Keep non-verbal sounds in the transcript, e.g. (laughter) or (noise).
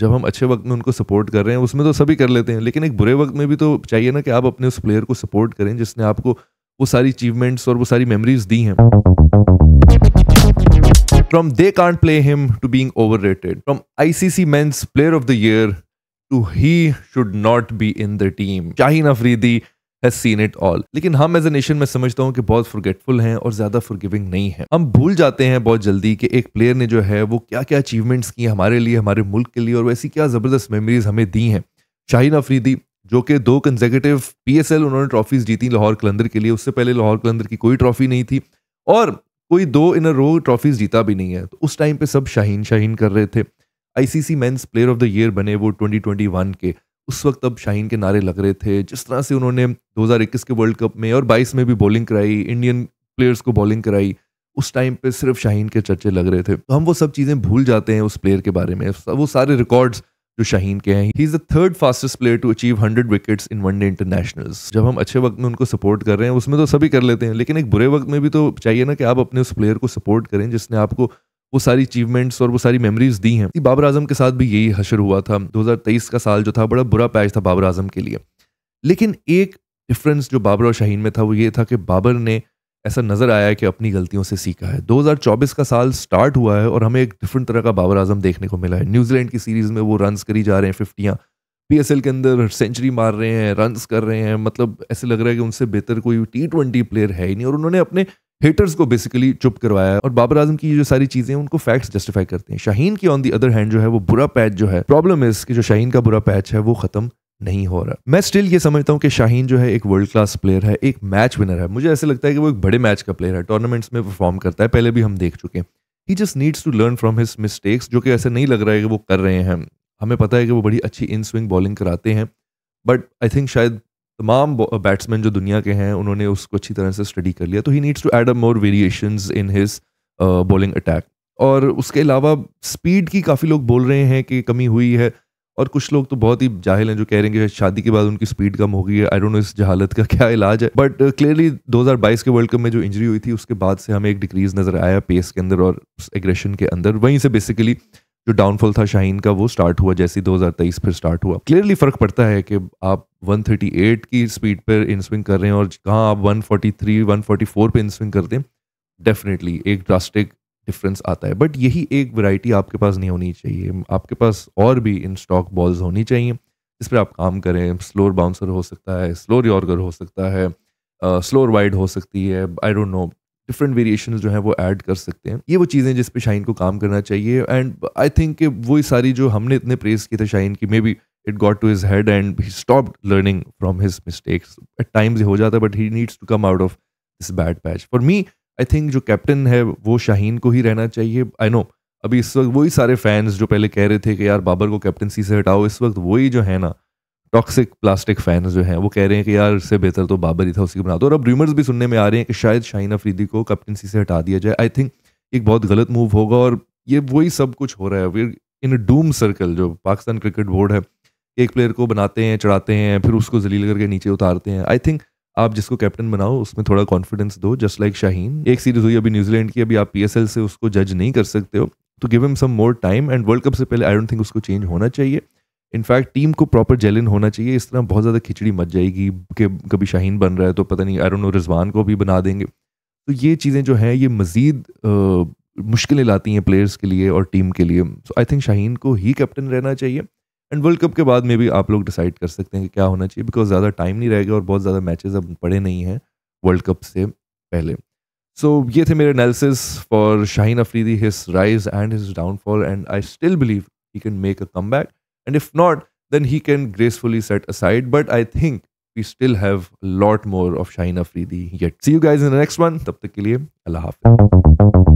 जब हम अच्छे वक्त में उनको सपोर्ट कर रहे हैं उसमें तो सभी कर लेते हैं लेकिन एक बुरे वक्त में भी तो चाहिए ना कि आप अपने उस प्लेयर को सपोर्ट करें जिसने आपको वो सारी अचीवमेंट्स और वो सारी मेमोरीज दी हैं from they can't play him to being overrated from I C C men's player of the year to he should not be in the team Shaheen Afridi has seen it all लेकिन हम as a nation मैं समझता हूँ कि बहुत forgetful हैं और ज्यादा फॉरगिविंग नहीं है हम भूल जाते हैं बहुत जल्दी कि एक प्लेयर ने जो है वो क्या क्या अचीवमेंट्स की हमारे लिए हमारे मुल्क के लिए और वैसी क्या ज़बरदस्त मेमोरीज हमें दी हैं शाहीन अफरीदी जो कि दो कंजेकेटिव पी उन्होंने ट्रॉफीज जीती लाहौर कलंदर के लिए उससे पहले लाहौर कलंदर की कोई ट्रॉफी नहीं थी और कोई दो इन रो ट्रॉफीज जीता भी नहीं है तो उस टाइम पे सब शाहीन शाहीन कर रहे थे ICC men's player of the year बने वो 2021 के उस वक्त अब शाहीन के नारे लग रहे थे जिस तरह से उन्होंने 2021 के वर्ल्ड कप में और 22 में भी बॉलिंग कराई इंडियन प्लेयर्स को बॉलिंग कराई उस टाइम पे सिर्फ शाहीन के चर्चे लग रहे थे तो हम वो सब चीज़ें भूल जाते हैं उस प्लेयर के बारे में वो सारे रिकॉर्ड्स जो शाहीन के हैं he is the third fastest player to achieve hundred wickets in one day internationals जब हम अच्छे वक्त में उनको सपोर्ट कर रहे हैं उसमें तो सभी कर लेते हैं लेकिन एक बुरे वक्त में भी तो चाहिए ना कि आप अपने उस प्लेयर को सपोर्ट करें जिसने आपको वो सारी अचीवमेंट्स और वो सारी मेमोरीज दी हैं बाबर आजम के साथ भी यही हशर हुआ था 2023 का साल जो था बड़ा बुरा पैच था बाबर आजम के लिए लेकिन एक डिफरेंस जो बाबर और शाहीन में था वो ये था कि बाबर ने ऐसा नज़र आया कि अपनी गलतियों से सीखा है 2024 का साल स्टार्ट हुआ है और हमें एक डिफरेंट तरह का बाबर आजम देखने को मिला है न्यूजीलैंड की सीरीज़ में वो रन्स करी जा रहे हैं फिफ्टियाँ पी के अंदर सेंचुरी मार रहे हैं रन्स कर रहे हैं मतलब ऐसे लग रहा है कि उनसे बेहतर कोई टी ट्वेंटी प्लेयर है ही नहीं और उन्होंने अपने हेटर्स को बेसिकली चुप करवाया और बाबर आजम की जो सारी चीजें उनको फैक्ट्स जस्टिफाई करते हैं शाहीन की ऑन दी अदर हैंड जो है वो बुरा पैच जो है प्रॉब्लम इज कि जो शाहीन का बुरा पैच है वो खत्म नहीं हो रहा मैं स्टिल ये समझता हूँ कि शाहीन जो है एक वर्ल्ड क्लास प्लेयर है एक मैच विनर है मुझे ऐसे लगता है कि वो एक बड़े मैच का प्लेयर है टूर्नामेंट्स में परफॉर्म करता है पहले भी हम देख चुके हैं he just needs to learn from his mistakes जो कि ऐसे नहीं लग रहा है कि वो कर रहे हैं हमें पता है कि वो बड़ी अच्छी इन स्विंग बॉलिंग कराते हैं बट आई थिंक शायद तमाम बैट्समैन जो दुनिया के हैं उन्होंने उसको अच्छी तरह से स्टडी कर लिया तो he needs to add a more variation in his bowling attack और उसके अलावा स्पीड की काफ़ी लोग बोल रहे हैं कि कमी हुई है और कुछ लोग तो बहुत ही जाहिल हैं जो कह रहे हैं कि शादी के बाद उनकी स्पीड कम हो गई है आई डोंट नो इस जहालत का (laughs) क्या इलाज है बट क्लियरली दो के वर्ल्ड कप में जो इंजरी हुई थी उसके बाद से हमें एक डिक्रीज नज़र आया पेस के अंदर और एग्रेशन के अंदर वहीं से बेसिकली जो डाउनफॉल था शाहीन का वो स्टार्ट हुआ जैसे 2023 फिर स्टार्ट हुआ क्लियरली फ़र्क पड़ता है कि आप 138 की स्पीड पर इन स्विंग कर रहे हैं और कहाँ आप 143 144 पे इन स्विंग करते हैं डेफिनेटली एक ड्रास्टिक डिफरेंस आता है बट यही एक वैरायटी आपके पास नहीं होनी चाहिए आपके पास और भी इन स्टॉक बॉल्स होनी चाहिए जिस पर आप काम करें स्लोर बाउंसर हो सकता है स्लोर यॉर्गर हो सकता है स्लोर वाइड हो सकती है I don't know different variation जो है वो ऐड कर सकते हैं ये वो चीज़ें जिस शाइन को काम करना चाहिए एंड आई थिंक कि वही सारी जो हमने इतने प्रेस किए थे शाइन की maybe it got to his head and he stop learning from his mistakes at times हो जाता है but he needs to come out of this bad patch for me I think जो captain है वो शाहीन को ही रहना चाहिए I know अभी इस वक्त वही सारे फैंस जो पहले कह रहे थे कि यार बाबर को कैप्टनसी से हटाओ इस वक्त वही जो है ना टॉक्सिक प्लास्टिक फैंस जो हैं वो कह रहे हैं कि यार इससे बेहतर तो बाबर ही था उसी को बना दो और अब र्यूमर्स भी सुनने में आ रहे हैं कि शायद शाहीन अफरीदी को कैप्टनसी से हटा दिया जाए आई थिंक एक बहुत गलत मूव होगा और ये वही सब कुछ हो रहा है वीर इन डूम सर्कल जो पाकिस्तान क्रिकेट बोर्ड है एक प्लेयर को बनाते हैं चढ़ाते हैं फिर उसको जलील करके नीचे उतारते हैं आई थिंक आप जिसको कैप्टन बनाओ उसमें थोड़ा कॉन्फिडेंस दो जस्ट लाइक शाहीन एक सीरीज हुई अभी न्यूजीलैंड की अभी आप पी से उसको जज नहीं कर सकते हो तो give him some more time and world cup से पहले आई डोंट थिंक उसको चेंज होना चाहिए इनफैक्ट टीम को प्रॉपर जेलिन होना चाहिए इस तरह बहुत ज़्यादा खिचड़ी मच जाएगी कि कभी शाहीन बन रहा है तो पता नहीं अरुण और रिजवान को भी बना देंगे तो ये चीज़ें जो हैं ये मज़ीद मुश्किलें लाती हैं प्लेयर्स के लिए और टीम के लिए सो आई थिंक शाहीन को ही कैप्टन रहना चाहिए एंड वर्ल्ड कप के बाद में भी आप लोग डिसाइड कर सकते हैं कि क्या होना चाहिए बिकॉज ज़्यादा टाइम नहीं रहेगा और बहुत ज़्यादा मैचेस अब पड़े नहीं हैं वर्ल्ड कप से पहले सो so, ये थे मेरे analysis for Shaheen Afridi his rise and his downfall and I still believe he can make a comeback And if not, then he can gracefully set aside. But I think we still have a lot more of Shaina Afridi yet. See you guys in the next one. Tab tak ke liye, Allah Hafiz.